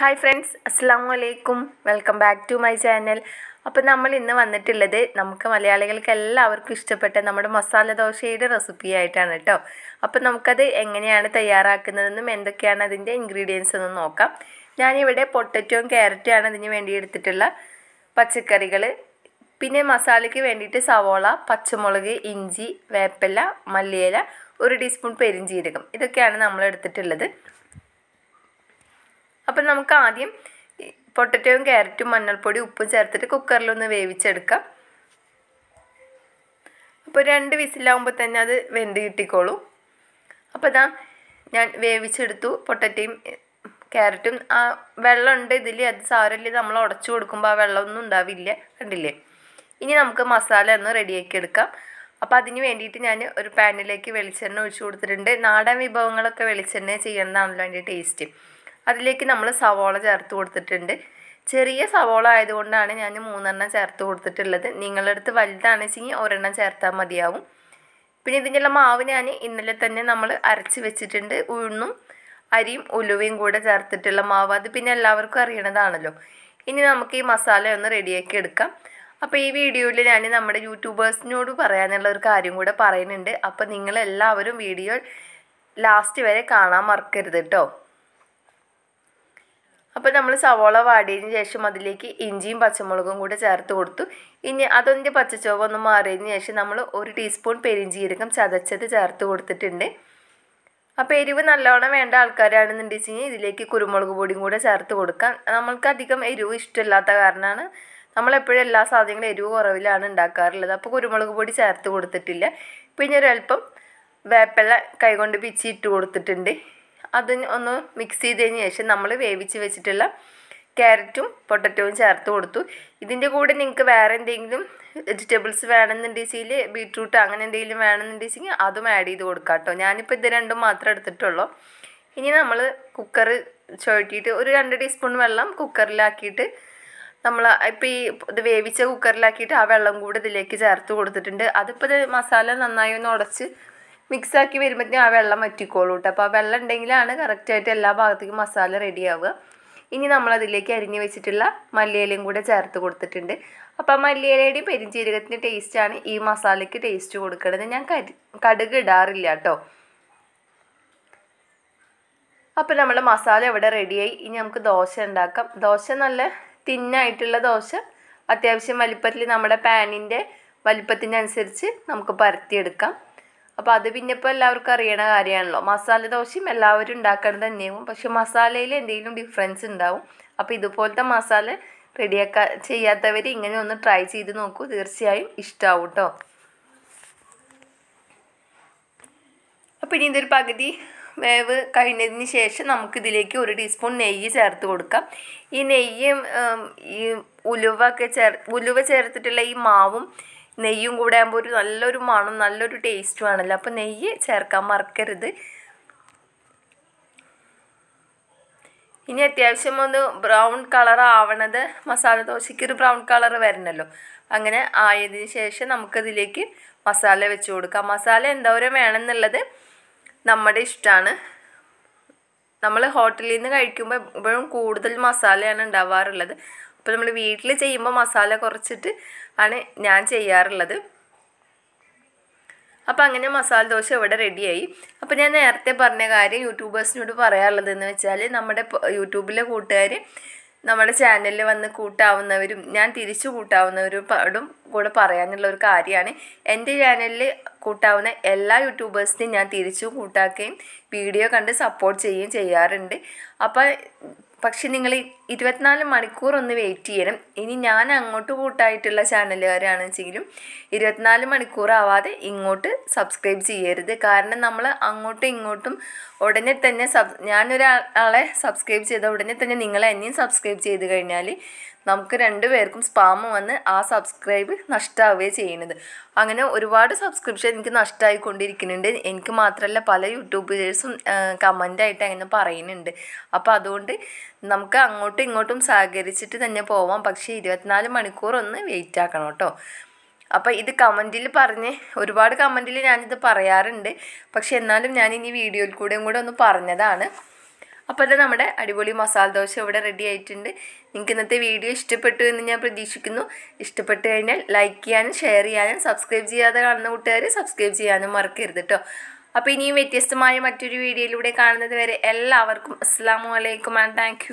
hi friends അസ്സാം വലൈക്കും welcome back to my channel അപ്പോൾ നമ്മൾ ഇന്ന് വന്നിട്ടുള്ളത് നമുക്ക് മലയാളികൾക്ക് എല്ലാവർക്കും ഇഷ്ടപ്പെട്ട നമ്മുടെ മസാല ദോശയുടെ റെസിപ്പി ആയിട്ടാണ് കേട്ടോ അപ്പോൾ നമുക്കത് എങ്ങനെയാണ് തയ്യാറാക്കുന്നതെന്നും എന്തൊക്കെയാണ് അതിൻ്റെ ഇൻഗ്രീഡിയൻസ് എന്നും നോക്കാം ഞാനിവിടെ പൊട്ടറ്റോയും ക്യാരറ്റുമാണ് അതിന് വേണ്ടി എടുത്തിട്ടുള്ള പച്ചക്കറികൾ പിന്നെ മസാലയ്ക്ക് വേണ്ടിയിട്ട് സവോള പച്ചമുളക് ഇഞ്ചി വേപ്പില മല്ലിയില ഒരു ടീസ്പൂൺ പെരിഞ്ചീരകം ഇതൊക്കെയാണ് നമ്മൾ എടുത്തിട്ടുള്ളത് അപ്പം നമുക്ക് ആദ്യം പൊട്ടറ്റോയും ക്യാരറ്റും മഞ്ഞൾപ്പൊടി ഉപ്പും ചേർത്തിട്ട് കുക്കറിലൊന്ന് വേവിച്ചെടുക്കാം അപ്പോൾ രണ്ട് വിസിലാവുമ്പോൾ തന്നെ അത് വെന്ത് കിട്ടിക്കോളും അപ്പോൾ ഇതാ ഞാൻ വേവിച്ചെടുത്തു പൊട്ടറ്റയും ക്യാരറ്റും ആ വെള്ളമുണ്ട് ഇതിൽ അത് സാരമില്ല നമ്മൾ ഉടച്ചു കൊടുക്കുമ്പോൾ ആ വെള്ളമൊന്നും ഉണ്ടാവില്ല കണ്ടില്ലേ ഇനി നമുക്ക് മസാല ഒന്ന് റെഡിയാക്കി എടുക്കാം അപ്പോൾ അതിന് വേണ്ടിയിട്ട് ഞാൻ ഒരു പാനിലേക്ക് വെളിച്ചെണ്ണ ഒഴിച്ചു കൊടുത്തിട്ടുണ്ട് നാടൻ വിഭവങ്ങളൊക്കെ വെളിച്ചെണ്ണ ചെയ്യണമെന്നാണല്ലോ അതിൻ്റെ ടേസ്റ്റ് അതിലേക്ക് നമ്മൾ സവോള ചേർത്ത് കൊടുത്തിട്ടുണ്ട് ചെറിയ സവോള ആയതുകൊണ്ടാണ് ഞാൻ മൂന്നെണ്ണം ചേർത്ത് കൊടുത്തിട്ടുള്ളത് നിങ്ങളുടെ അടുത്ത് വലുതാണെന്ന് വെച്ചെങ്കിൽ ഒരെണ്ണം ചേർത്താൽ മതിയാവും പിന്നെ ഇതിനുള്ള മാവ് ഞാൻ ഇന്നലെ തന്നെ നമ്മൾ അരച്ച് വെച്ചിട്ടുണ്ട് ഉഴുന്നും അരിയും ഉലുവയും കൂടെ ചേർത്തിട്ടുള്ള മാവ് അത് പിന്നെ എല്ലാവർക്കും അറിയണതാണല്ലോ ഇനി നമുക്ക് ഈ മസാല ഒന്ന് റെഡിയാക്കി എടുക്കാം അപ്പോൾ ഈ വീഡിയോയിൽ ഞാൻ നമ്മുടെ യൂട്യൂബേഴ്സിനോട് പറയാനുള്ള ഒരു കാര്യം കൂടെ പറയുന്നുണ്ട് അപ്പോൾ നിങ്ങളെല്ലാവരും വീഡിയോ ലാസ്റ്റ് വരെ കാണാൻ മറക്കരുത് കേട്ടോ അപ്പോൾ നമ്മൾ സവോള വാടിയതിന് ശേഷം അതിലേക്ക് ഇഞ്ചിയും പച്ചമുളകും കൂടെ ചേർത്ത് കൊടുത്തു ഇനി അതൊൻ്റെ പച്ചച്ചുവ ഒന്ന് മാറിയതിന് ശേഷം നമ്മൾ ഒരു ടീസ്പൂൺ പെരിഞ്ചീരകം ചതച്ചത് ചേർത്ത് കൊടുത്തിട്ടുണ്ട് അപ്പോൾ എരിവ് നല്ലോണം വേണ്ട ആൾക്കാരാണെന്നുണ്ടെങ്കിൽ ഇതിലേക്ക് കുരുമുളക് പൊടിയും കൂടെ ചേർത്ത് കൊടുക്കാം നമ്മൾക്ക് അധികം എരിവ് ഇഷ്ടമില്ലാത്ത കാരണമാണ് നമ്മളെപ്പോഴും എല്ലാ സാധനങ്ങളും എരിവ് കുറവിലാണ് ഉണ്ടാക്കാറുള്ളത് അപ്പോൾ കുരുമുളക് പൊടി ചേർത്ത് കൊടുത്തിട്ടില്ല പിന്നെ ഒരൽപ്പം വേപ്പില കൈകൊണ്ട് പിച്ചി ഇട്ട് കൊടുത്തിട്ടുണ്ട് അത് ഒന്ന് മിക്സ് ചെയ്തതിന് ശേഷം നമ്മൾ വേവിച്ച് വെച്ചിട്ടുള്ള ക്യാരറ്റും പൊട്ടറ്റോയും ചേർത്ത് കൊടുത്തു ഇതിൻ്റെ കൂടെ നിങ്ങൾക്ക് വേറെ എന്തെങ്കിലും വെജിറ്റബിൾസ് വേണമെന്നുണ്ടെങ്കിൽ ബീട്രൂട്ട് അങ്ങനെ എന്തെങ്കിലും വേണമെന്നുണ്ടെങ്കിൽ അതും ആഡ് ചെയ്ത് കൊടുക്കാം കേട്ടോ ഞാനിപ്പോൾ ഇത് രണ്ടും മാത്രം എടുത്തിട്ടുള്ളൂ ഇനി നമ്മൾ കുക്കർ ചുഴറ്റിയിട്ട് ഒരു രണ്ട് ടീസ്പൂൺ വെള്ളം കുക്കറിലാക്കിയിട്ട് നമ്മൾ ഇപ്പോൾ ഈ ഇത് വേവിച്ച കുക്കറിലാക്കിയിട്ട് ആ വെള്ളം കൂടെ ഇതിലേക്ക് ചേർത്ത് കൊടുത്തിട്ടുണ്ട് അതിപ്പോൾ ഇത് മസാല നന്നായി ഒന്ന് ഉടച്ച് മിക്സാക്കി വരുമ്പോഴത്തേനും ആ വെള്ളം വറ്റിക്കോളൂ കേട്ടോ അപ്പോൾ ആ വെള്ളം ഉണ്ടെങ്കിലാണ് കറക്റ്റായിട്ട് എല്ലാ ഭാഗത്തേക്കും മസാല റെഡിയാവുക ഇനി നമ്മളതിലേക്ക് അരിഞ്ഞു വെച്ചിട്ടുള്ള മല്ലിയിലയും കൂടെ ചേർത്ത് കൊടുത്തിട്ടുണ്ട് അപ്പോൾ മല്ലിയിലയുടെയും പെരിഞ്ചീരകത്തിൻ്റെ ടേസ്റ്റാണ് ഈ മസാലയ്ക്ക് ടേസ്റ്റ് കൊടുക്കുന്നത് ഞാൻ കടുക് ഇടാറില്ല കേട്ടോ അപ്പോൾ നമ്മുടെ മസാല ഇവിടെ റെഡിയായി ഇനി നമുക്ക് ദോശ ഉണ്ടാക്കാം ദോശ നല്ല തിന്നായിട്ടുള്ള ദോശ അത്യാവശ്യം വലിപ്പത്തിൽ നമ്മുടെ പാനിൻ്റെ വലിപ്പത്തിനനുസരിച്ച് നമുക്ക് പരത്തിയെടുക്കാം അപ്പോൾ അത് പിന്നെ ഇപ്പോൾ എല്ലാവർക്കും അറിയണ കാര്യമാണല്ലോ മസാല ദോശയും എല്ലാവരും ഉണ്ടാക്കുന്നത് തന്നെയാവും പക്ഷെ മസാലയിൽ എന്തെങ്കിലും ഡിഫറൻസ് ഉണ്ടാവും അപ്പോൾ ഇതുപോലത്തെ മസാല റെഡിയാക്കാ ചെയ്യാത്തവർ ഇങ്ങനെ ഒന്ന് ട്രൈ ചെയ്ത് നോക്കൂ തീർച്ചയായും ഇഷ്ടമാവും കേട്ടോ അപ്പോൾ ഇനി ഇതൊരു പകുതി വേവ് കഴിഞ്ഞതിന് ശേഷം നമുക്കിതിലേക്ക് ഒരു ടീസ്പൂൺ നെയ്യ് ചേർത്ത് കൊടുക്കാം ഈ നെയ്യും ഈ ഉലുവ ഒക്കെ ചേർ ഉലുവ ചേർത്തിട്ടുള്ള ഈ മാവും നെയ്യും കൂടെ ആകുമ്പോൾ ഒരു നല്ലൊരു മണം നല്ലൊരു ടേസ്റ്റും ആണല്ലോ അപ്പം നെയ്യ് ചേർക്കാൻ മറക്കരുത് ഇനി അത്യാവശ്യം ഒന്ന് ബ്രൗൺ കളർ ആവണത് മസാല ദോശയ്ക്ക് ഒരു ബ്രൗൺ കളർ വരണല്ലോ അങ്ങനെ ആയതിന് ശേഷം നമുക്കതിലേക്ക് മസാല വെച്ച് കൊടുക്കാം മസാല എന്തോരം വേണമെന്നുള്ളത് നമ്മുടെ ഇഷ്ടമാണ് നമ്മൾ ഹോട്ടലിൽ നിന്ന് കഴിക്കുമ്പോൾ ഇപ്പോഴും കൂടുതൽ മസാലയാണ് ഉണ്ടാവാറുള്ളത് ഇപ്പം നമ്മൾ വീട്ടിൽ ചെയ്യുമ്പോൾ മസാല കുറച്ചിട്ട് ആണ് ഞാൻ ചെയ്യാറുള്ളത് അപ്പോൾ അങ്ങനെ മസാല ദോശ ഇവിടെ റെഡിയായി അപ്പോൾ ഞാൻ നേരത്തെ പറഞ്ഞ കാര്യം യൂട്യൂബേഴ്സിനോട് പറയാറുള്ളത് എന്ന് വെച്ചാൽ നമ്മുടെ യൂട്യൂബിലെ കൂട്ടുകാർ നമ്മുടെ ചാനലിൽ വന്ന് കൂട്ടാവുന്നവരും ഞാൻ തിരിച്ചു കൂട്ടാവുന്നവരോടും കൂടെ പറയാനുള്ള ഒരു കാര്യമാണ് എൻ്റെ ചാനലിൽ കൂട്ടാവുന്ന എല്ലാ യൂട്യൂബേഴ്സിനെയും ഞാൻ തിരിച്ചു കൂട്ടാക്കുകയും വീഡിയോ കണ്ട് സപ്പോർട്ട് ചെയ്യുകയും ചെയ്യാറുണ്ട് അപ്പോൾ പക്ഷെ നിങ്ങൾ ഇരുപത്തിനാല് മണിക്കൂർ ഒന്ന് വെയിറ്റ് ചെയ്യണം ഇനി ഞാൻ അങ്ങോട്ട് കൂട്ടായിട്ടുള്ള വെച്ചെങ്കിലും ഇരുപത്തിനാല് മണിക്കൂർ ആവാതെ ഇങ്ങോട്ട് സബ്സ്ക്രൈബ് ചെയ്യരുത് കാരണം നമ്മൾ അങ്ങോട്ടും ഇങ്ങോട്ടും ഉടനെ തന്നെ സബ് ഞാനൊരാളെ സബ്സ്ക്രൈബ് ചെയ്ത ഉടനെ തന്നെ നിങ്ങൾ എന്നെയും സബ്സ്ക്രൈബ് ചെയ്ത് കഴിഞ്ഞാൽ നമുക്ക് രണ്ടുപേർക്കും സ്പാമ് വന്ന് ആ സബ്സ്ക്രൈബ് നഷ്ടമാവുകയാണ് ചെയ്യുന്നത് അങ്ങനെ ഒരുപാട് സബ്സ്ക്രിപ്ഷൻ എനിക്ക് നഷ്ടമായിക്കൊണ്ടിരിക്കുന്നുണ്ട് എനിക്ക് മാത്രമല്ല പല യൂട്യൂബേഴ്സും കമൻ്റായിട്ട് അങ്ങനെ പറയുന്നുണ്ട് അപ്പോൾ അതുകൊണ്ട് നമുക്ക് അങ്ങോട്ടും ഇങ്ങോട്ടും സഹകരിച്ചിട്ട് തന്നെ പോവാം പക്ഷേ ഇരുപത്തിനാല് മണിക്കൂർ ഒന്ന് വെയിറ്റ് ആക്കണം കേട്ടോ അപ്പോൾ ഇത് കമൻറ്റിൽ പറഞ്ഞ് ഒരുപാട് കമൻറ്റിൽ ഞാനിത് പറയാറുണ്ട് പക്ഷെ എന്നാലും ഞാൻ ഇനി വീഡിയോയിൽ കൂടെയും കൂടെ ഒന്ന് പറഞ്ഞതാണ് അപ്പോൾ അത് നമ്മുടെ അടിപൊളി മസാല ദോശ ഇവിടെ റെഡി ആയിട്ടുണ്ട് നിങ്ങൾക്ക് ഇന്നത്തെ വീഡിയോ ഇഷ്ടപ്പെട്ടു എന്ന് ഞാൻ പ്രതീക്ഷിക്കുന്നു ഇഷ്ടപ്പെട്ടു കഴിഞ്ഞാൽ ലൈക്ക് ചെയ്യാനും ഷെയർ ചെയ്യാനും സബ്സ്ക്രൈബ് ചെയ്യാതെ കാണുന്ന കൂട്ടുകാർ സബ്സ്ക്രൈബ് ചെയ്യാനും മറക്കരുത് കേട്ടോ അപ്പോൾ ഇനിയും വ്യത്യസ്തമായ മറ്റൊരു വീഡിയോയിലൂടെ കാണുന്നത് വരെ എല്ലാവർക്കും അസ്സാം വലൈക്കും ആൻഡ് താങ്ക്